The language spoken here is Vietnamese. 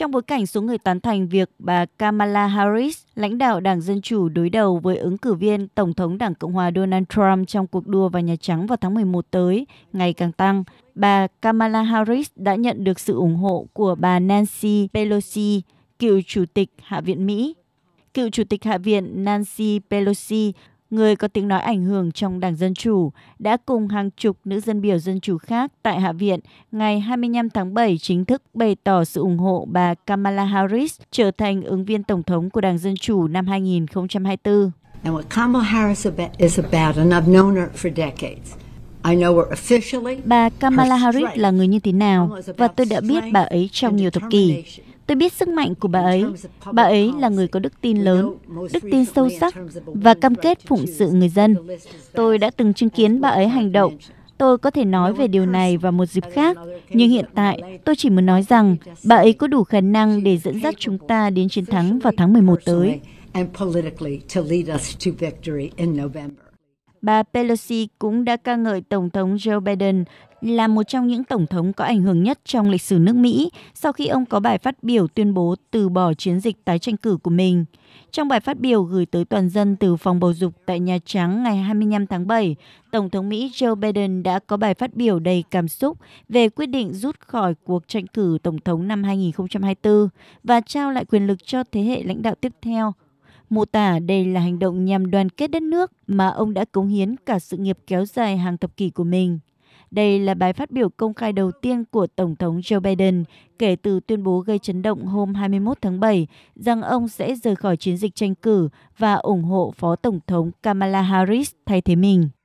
trong bối cảnh số người tán thành việc bà Kamala Harris, lãnh đạo Đảng Dân Chủ đối đầu với ứng cử viên Tổng thống Đảng Cộng hòa Donald Trump trong cuộc đua vào Nhà Trắng vào tháng 11 tới, ngày càng tăng. Bà Kamala Harris đã nhận được sự ủng hộ của bà Nancy Pelosi, cựu Chủ tịch Hạ viện Mỹ. Cựu Chủ tịch Hạ viện Nancy Pelosi người có tiếng nói ảnh hưởng trong Đảng Dân Chủ, đã cùng hàng chục nữ dân biểu Dân Chủ khác tại Hạ viện ngày 25 tháng 7 chính thức bày tỏ sự ủng hộ bà Kamala Harris trở thành ứng viên Tổng thống của Đảng Dân Chủ năm 2024. Bà Kamala Harris là người như thế nào và tôi đã biết bà ấy trong nhiều thập kỷ. Tôi biết sức mạnh của bà ấy. Bà ấy là người có đức tin lớn, đức tin sâu sắc và cam kết phụng sự người dân. Tôi đã từng chứng kiến bà ấy hành động. Tôi có thể nói về điều này vào một dịp khác, nhưng hiện tại tôi chỉ muốn nói rằng bà ấy có đủ khả năng để dẫn dắt chúng ta đến chiến thắng vào tháng 11 tới. and politically to lead us to victory in November bà Pelosi cũng đã ca ngợi Tổng thống Joe Biden là một trong những tổng thống có ảnh hưởng nhất trong lịch sử nước Mỹ sau khi ông có bài phát biểu tuyên bố từ bỏ chiến dịch tái tranh cử của mình. Trong bài phát biểu gửi tới toàn dân từ phòng bầu dục tại Nhà Trắng ngày 25 tháng 7, Tổng thống Mỹ Joe Biden đã có bài phát biểu đầy cảm xúc về quyết định rút khỏi cuộc tranh cử Tổng thống năm 2024 và trao lại quyền lực cho thế hệ lãnh đạo tiếp theo mô tả đây là hành động nhằm đoàn kết đất nước mà ông đã cống hiến cả sự nghiệp kéo dài hàng thập kỷ của mình. Đây là bài phát biểu công khai đầu tiên của Tổng thống Joe Biden kể từ tuyên bố gây chấn động hôm 21 tháng 7 rằng ông sẽ rời khỏi chiến dịch tranh cử và ủng hộ Phó Tổng thống Kamala Harris thay thế mình.